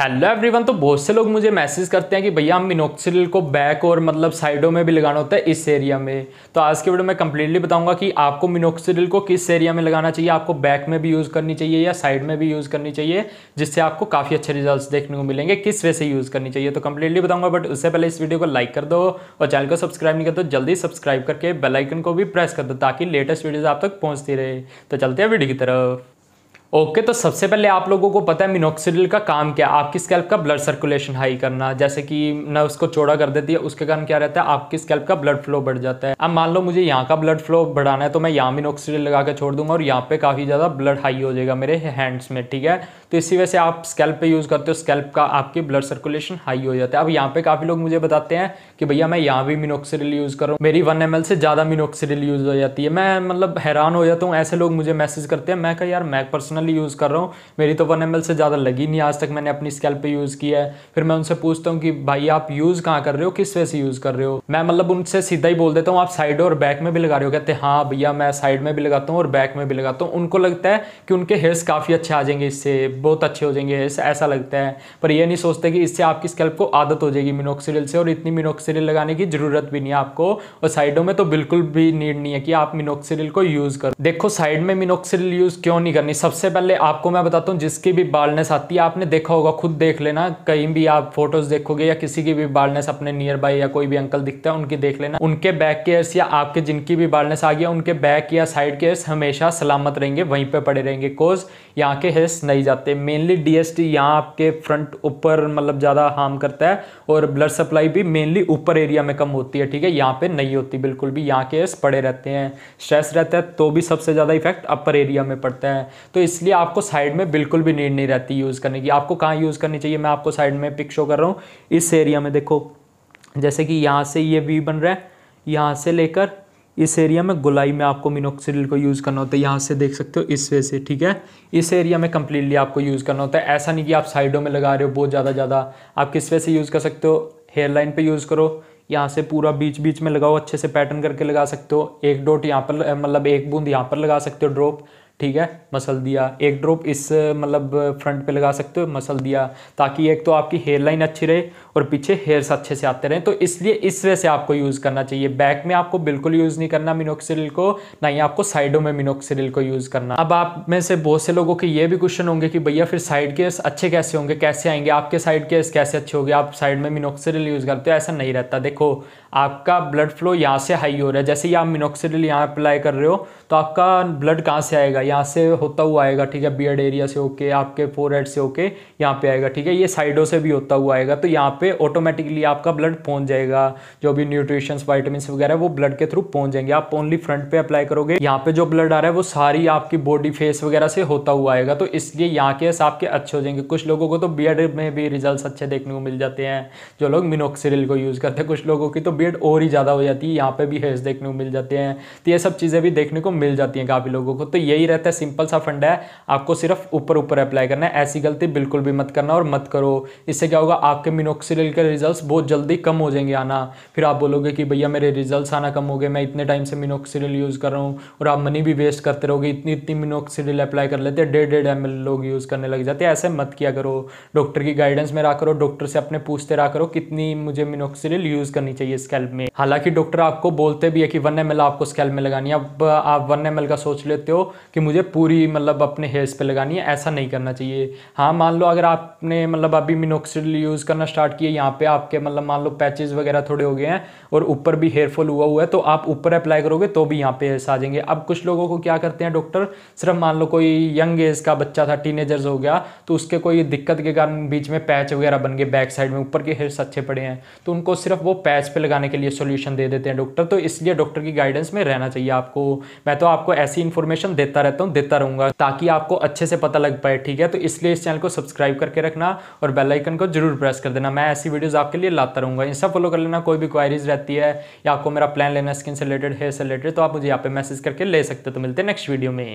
hello everyone तो बहुत से लोग मुझे मैसेज करते हैं कि भैया हम मिनोक्सिल को बैक और मतलब साइडों में भी लगाना होता है इस एरिया में तो आज के वीडियो में कंप्लीटली बताऊंगा कि आपको मिनोक्सिल को किस एरिया में लगाना चाहिए आपको बैक में भी यूज़ करनी चाहिए या साइड में भी यूज़ करनी चाहिए जिससे आपको काफ़ी अच्छे रिजल्ट देखने को मिलेंगे किस वे से यूज़ करनी चाहिए तो कंप्लीटली बताऊंगा बट उससे पहले इस वीडियो को लाइक कर दो और चैनल को सब्सक्राइब नहीं कर दो जल्दी सब्सक्राइब करके बेलाइकन को भी प्रेस कर दो ताकि लेटेस्ट वीडियोज़ आप तक पहुँचती रहे तो चलते हैं वीडियो की तरफ ओके तो सबसे पहले आप लोगों को पता है मिनोक्सिडिल का काम क्या आपकी स्कैल्प का ब्लड सर्कुलेशन हाई करना जैसे कि न उसको चौड़ा कर देती है उसके कारण क्या रहता है आपकी स्कैल्प का ब्लड फ्लो बढ़ जाता है अब मान लो मुझे यहाँ का ब्लड फ्लो बढ़ाना है तो मैं यहाँ मिनोक्सिडिल लगा के छोड़ दूंगा और यहाँ पे काफ़ी ज़्यादा ब्लड हाई हो जाएगा मेरे हैंड्स में ठीक है तो इसी वजह से आप स्कैल्प पे यूज़ करते हो स्कैल्प का आपकी ब्लड सर्कुलेशन हाई हो जाता है अब यहाँ पे काफ़ी लोग मुझे बताते हैं कि भैया मैं यहाँ भी मिनोक्सिडिल यूज़ करूँ मेरी वन एम से ज़्यादा मिनोक्सिडिल यूज़ हो जाती है मैं मतलब हैरान हो जाता हूँ ऐसे लोग मुझे मैसेज करते हैं मैं कह यार मैं पर्सनल पर्सनली यूज़ कर रहा हूँ मेरी तो वन एम से ज़्यादा लगी नहीं आज तक मैंने अपनी स्केल पर यूज़ किया है फिर मैं उनसे पूछता हूँ कि भाई आप यूज़ कहाँ कर रहे हो किस वे से यूज़ कर रहे हो मैं मतलब उनसे सीधा ही बोल देता हूँ आप साइड और बैक में भी लगा रहे हो कहते हाँ भैया मैं साइड में भी लगाता हूँ और बैक में भी लगाता हूँ उनको लगता है कि उनके हेयर्स काफ़ी अच्छे आ जाएंगे इससे बहुत अच्छे हो जाएंगे हेयर्स ऐसा लगता है पर यह नहीं सोचते कि इससे आपकी स्केल्प को आदत हो जाएगी मिनोक्सीडिल से और इतनी मिनोक्सीडिल लगाने की ज़रूरत भी नहीं है आपको और साइडों में तो बिल्कुल भी नीड नहीं है कि आप मिनोक्सीडिल को यूज़ करो देखो साइड में मिनोक्सीडिल यूज़ क्यों नहीं करनी सबसे सबसे पहले आपको मैं बताता हूँ जिसकी भी बालनेस आती है आपने देखा होगा खुद देख लेना कहीं भी आप फोटोज़ देखोगे या किसी की भी बालनेस अपने नियर बाई या कोई भी अंकल दिखता है उनकी देख लेना उनके बैक के एयर्स या आपके जिनकी भी बालनेस आ गया उनके बैक या साइड के एयर्स हमेशा सलामत रहेंगे वहीं पर पड़े रहेंगे कोज यहाँ के हेयर्स नहीं जाते मेनली डी एस टी यहाँ आपके फ्रंट ऊपर मतलब ज़्यादा हार्म करता है और ब्लड सप्लाई भी मेनली ऊपर एरिया में कम होती है ठीक है यहाँ पे नहीं होती बिल्कुल भी यहाँ के एयर्स पड़े रहते हैं स्ट्रेस रहता है तो भी सबसे ज़्यादा इफेक्ट अपर एरिया में पड़ता है तो इस इसलिए आपको साइड में बिल्कुल भी नीड नहीं रहती यूज़ करने की आपको कहाँ यूज़ करनी चाहिए मैं आपको साइड में पिक शो कर रहा हूँ इस एरिया में देखो जैसे कि यहाँ से ये वी बन रहा है यहाँ से लेकर इस एरिया में गुलाई में आपको मिनोक्सिडिल को यूज़ करना होता है यहाँ से देख सकते हो इस वे से ठीक है इस एरिया में कम्प्लीटली आपको यूज़ करना होता है ऐसा नहीं कि आप साइडों में लगा रहे हो बहुत ज़्यादा ज़्यादा आप किस वे से यूज़ कर सकते हो हेयर लाइन पर यूज़ करो यहाँ से पूरा बीच बीच में लगाओ अच्छे से पैटर्न करके लगा सकते हो एक डोट यहाँ पर मतलब एक बूंद यहाँ पर लगा सकते हो ड्रॉप ठीक है मसल दिया एक ड्रॉप इस मतलब फ्रंट पे लगा सकते हो मसल दिया ताकि एक तो आपकी हेयर लाइन अच्छी रहे और पीछे हेयर्स अच्छे से आते रहें तो इसलिए इस वजह से आपको यूज़ करना चाहिए बैक में आपको बिल्कुल यूज़ नहीं करना मिनोक्सिल को ना ही आपको साइडों में मिनोक्सिल को यूज़ करना अब आप में से बहुत से लोगों के ये भी क्वेश्चन होंगे कि भैया फिर साइड केस अच्छे कैसे होंगे कैसे आएंगे आपके साइड केस कैसे अच्छे होंगे आप साइड में मिनोक्सिल यूज़ करते हो ऐसा नहीं रहता देखो आपका ब्लड फ्लो यहाँ से हाई हो रहा है जैसे ही आप मिनोक्सिल यहाँ अप्लाई कर रहे हो तो आपका ब्लड कहाँ से आएगा यहाँ से होता हुआ आएगा ठीक है बियड एरिया से होके आपके फोरहेड से होके यहाँ पे आएगा ठीक है ये साइडों से भी होता हुआ आएगा तो यहाँ पे ऑटोमेटिकली आपका ब्लड पहुँच जाएगा जो भी न्यूट्रिशंस वाइटमिन वगैरह वो ब्लड के थ्रू पहुँच जाएंगे आप ओनली फ्रंट पे अप्लाई करोगे यहाँ पे जो ब्लड आ रहा है वो सारी आपकी बॉडी फेस वगैरह से होता हुआ आएगा तो इसलिए यहाँ के आपके अच्छे हो जाएंगे कुछ लोगों को तो बियर्ड में भी रिजल्ट अच्छे देखने को मिल जाते हैं जो लोग मिनोक्सिरिल को यूज़ करते हैं कुछ लोगों की तो बियर्ड और ही ज़्यादा हो जाती है यहाँ पे भी हेयर्स देखने को मिल जाते हैं तो ये सब चीज़ें भी देखने को मिल जाती हैं काफ़ी लोगों को तो यही रहता रहता है सिंपल सा फंडा है आपको सिर्फ ऊपर ऊपर अप्लाई करना है ऐसी गलती बिल्कुल भी मत करना और मत करो इससे क्या होगा आपके मिनोक्सिल के रिजल्ट बहुत जल्दी कम हो जाएंगे आना फिर आप बोलोगे कि भैया मेरे रिजल्ट आना कम हो गए मैं इतने टाइम से मिनोक्सिल यूज़ कर रहा हूँ और आप मनी भी वेस्ट करते रहोगे इतनी इतनी मिनोक्सिल अप्लाई कर लेते हैं डेढ़ डेढ़ एम लोग यूज़ करने लग जाते हैं ऐसे मत किया करो डॉक्टर की गाइडेंस में रहा करो डॉक्टर से अपने पूछते रहा करो कितनी मुझे मिनोक्सिल यूज़ करनी चाहिए स्कैल्प में हालांकि डॉक्टर आपको बोलते भी है कि वन एम आपको स्कैल्प में लगानी है अब आप वन एम का सोच लेते हो कि मुझे पूरी मतलब अपने हेयर्स पे लगानी है ऐसा नहीं करना चाहिए हाँ मान लो अगर आपने मतलब अभी मिनोक्सिल यूज़ करना स्टार्ट किया यहाँ पे आपके मतलब मान लो पैचेज वगैरह थोड़े हो गए हैं और ऊपर भी हेयर फॉल हुआ हुआ है तो आप ऊपर अप्लाई करोगे तो भी यहाँ पे हेयर्स आ जाएंगे अब कुछ लोगों को क्या करते हैं डॉक्टर सिर्फ मान लो कोई यंग एज का बच्चा था टीनेजर्स हो गया तो उसके कोई दिक्कत के कारण बीच में पैच वगैरह बन गए बैक साइड में ऊपर के हेयर्स अच्छे पड़े हैं तो उनको सिर्फ वो पैच पे लगाने के लिए सोल्यूशन दे देते हैं डॉक्टर तो इसलिए डॉक्टर की गाइडेंस में रहना चाहिए आपको मैं तो आपको ऐसी इन्फॉर्मेशन देता रहता रहता हूँ देता रहूँगा ताकि आपको अच्छे से पता लग पाए ठीक है तो इसलिए इस चैनल को सब्सक्राइब करके रखना और बेलाइकन को जरूर प्रेस कर देना मैं ऐसी वीडियोज़ आपके लिए लाता रहूँगा इंस्टा फॉलो कर लेना कोई भी क्वारीज रहती है या आपको मेरा प्लान लेना स्किन से रिलेटेड हेयर से रिलेटेड तो आप मुझे यहाँ पे मैसेज करके ले सकते हो तो मिलते हैं नेक्स्ट वीडियो में